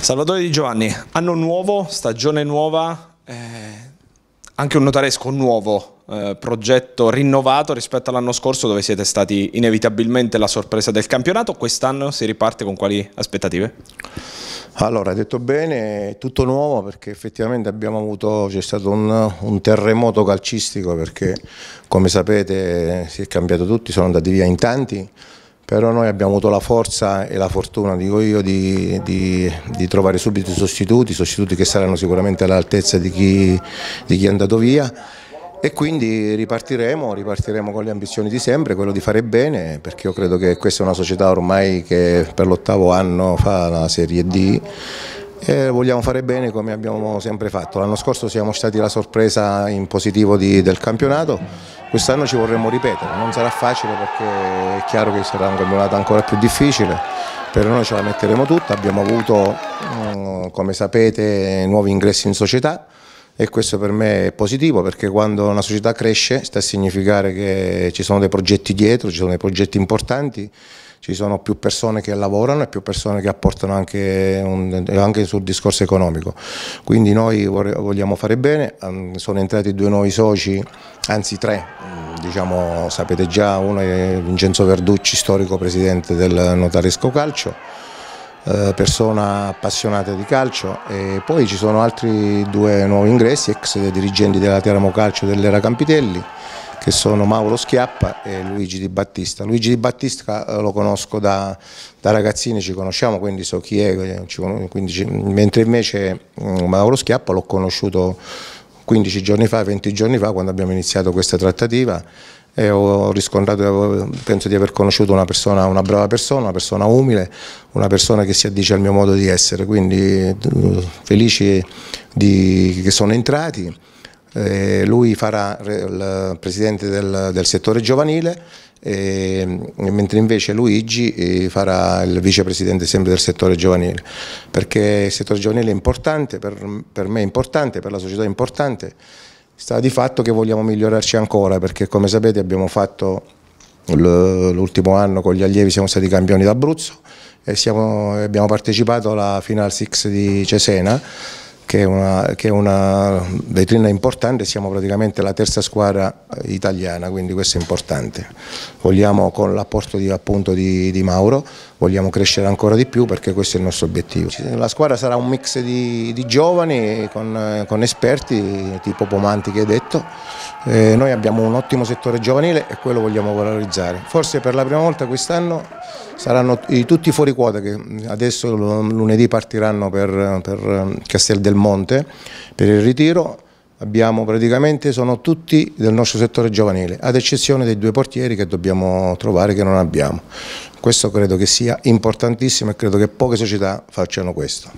Salvatore Di Giovanni, anno nuovo, stagione nuova, eh, anche un notaresco nuovo, eh, progetto rinnovato rispetto all'anno scorso dove siete stati inevitabilmente la sorpresa del campionato, quest'anno si riparte con quali aspettative? Allora, detto bene, tutto nuovo perché effettivamente abbiamo avuto, c'è stato un, un terremoto calcistico perché come sapete si è cambiato tutto, sono andati via in tanti, però noi abbiamo avuto la forza e la fortuna, dico io, di, di, di trovare subito i sostituti, sostituti che saranno sicuramente all'altezza di chi, di chi è andato via e quindi ripartiremo, ripartiremo, con le ambizioni di sempre, quello di fare bene, perché io credo che questa è una società ormai che per l'ottavo anno fa la Serie D e vogliamo fare bene come abbiamo sempre fatto. L'anno scorso siamo stati la sorpresa in positivo di, del campionato, quest'anno ci vorremmo ripetere, non sarà facile perché è chiaro che sarà un campionato ancora più difficile, però noi ce la metteremo tutta, abbiamo avuto mm, come sapete nuovi ingressi in società e questo per me è positivo perché quando una società cresce sta a significare che ci sono dei progetti dietro, ci sono dei progetti importanti, ci sono più persone che lavorano e più persone che apportano anche, un, anche sul discorso economico. Quindi noi vogliamo fare bene, ehm, sono entrati due nuovi soci, anzi tre, mm, diciamo sapete già, uno è Vincenzo Verducci, storico presidente del Notaresco Calcio, eh, persona appassionata di calcio e poi ci sono altri due nuovi ingressi, ex dirigenti della Teramo Calcio dell'era Campitelli che sono Mauro Schiappa e Luigi Di Battista. Luigi Di Battista eh, lo conosco da, da ragazzini, ci conosciamo, quindi so chi è, quindi, mentre invece mm, Mauro Schiappa l'ho conosciuto 15 giorni fa, 20 giorni fa, quando abbiamo iniziato questa trattativa e ho riscontrato, eh, penso di aver conosciuto una persona, una brava persona, una persona umile, una persona che si addice al mio modo di essere, quindi eh, felici di, che sono entrati. Eh, lui farà il presidente del, del settore giovanile, eh, mentre invece Luigi eh, farà il vicepresidente sempre del settore giovanile, perché il settore giovanile è importante, per, per me è importante, per la società è importante sta di fatto che vogliamo migliorarci ancora perché come sapete abbiamo fatto l'ultimo anno con gli allievi siamo stati campioni d'Abruzzo e siamo, abbiamo partecipato alla Final Six di Cesena che è, una, che è una vetrina importante, siamo praticamente la terza squadra eh, italiana, quindi questo è importante. Vogliamo con l'apporto di, di, di, Mauro, vogliamo crescere ancora di più perché questo è il nostro obiettivo. La squadra sarà un mix di, di giovani con, con, esperti, tipo Pomanti che hai detto. Eh, noi abbiamo un ottimo settore giovanile e quello vogliamo valorizzare. Forse per la prima volta quest'anno saranno tutti fuori quota che adesso lunedì partiranno per, per Castel del monte per il ritiro, abbiamo praticamente, sono tutti del nostro settore giovanile, ad eccezione dei due portieri che dobbiamo trovare che non abbiamo. Questo credo che sia importantissimo e credo che poche società facciano questo.